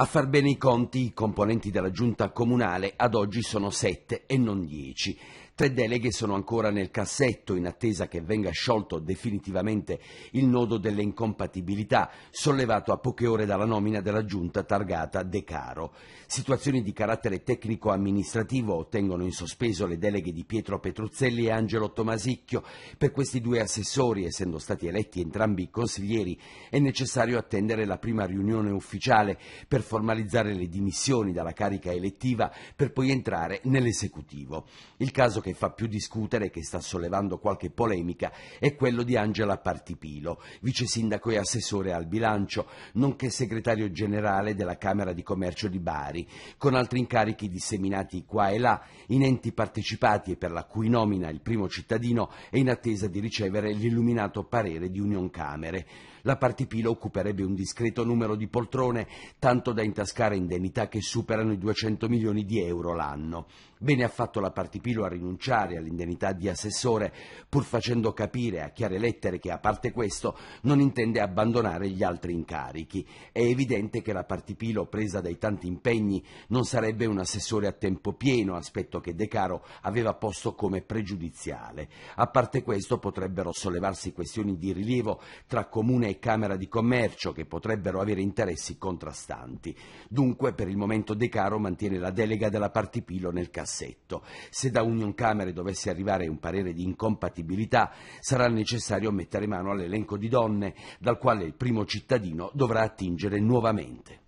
A far bene i conti, i componenti della giunta comunale ad oggi sono sette e non dieci. Tre deleghe sono ancora nel cassetto in attesa che venga sciolto definitivamente il nodo delle incompatibilità, sollevato a poche ore dalla nomina della giunta targata De Caro. Situazioni di carattere tecnico-amministrativo ottengono in sospeso le deleghe di Pietro Petruzzelli e Angelo Tomasicchio. Per questi due assessori, essendo stati eletti entrambi consiglieri, è necessario attendere la prima riunione ufficiale per formalizzare le dimissioni dalla carica elettiva per poi entrare nell'esecutivo. Il caso che che fa più discutere e che sta sollevando qualche polemica è quello di Angela Partipilo, vice sindaco e assessore al bilancio, nonché segretario generale della Camera di Commercio di Bari, con altri incarichi disseminati qua e là in enti partecipati e per la cui nomina il primo cittadino è in attesa di ricevere l'illuminato parere di Union Camere. La Partipilo occuperebbe un discreto numero di poltrone, tanto da intascare indennità che superano i 200 milioni di euro l'anno. Bene ha fatto la Partipilo a rinunciare rinunciare all'indennità di assessore, pur facendo capire a chiare lettere che, a parte questo, non intende abbandonare gli altri incarichi. È evidente che la partipilo presa dai tanti impegni non sarebbe un assessore a tempo pieno, aspetto che De Caro aveva posto come pregiudiziale. A parte questo potrebbero sollevarsi questioni di rilievo tra Comune e Camera di Commercio che potrebbero avere interessi contrastanti. Dunque per il momento De Caro mantiene la delega della Partipilo nel cassetto. Se da Union Camere dovesse arrivare un parere di incompatibilità, sarà necessario mettere mano all'elenco di donne dal quale il primo cittadino dovrà attingere nuovamente.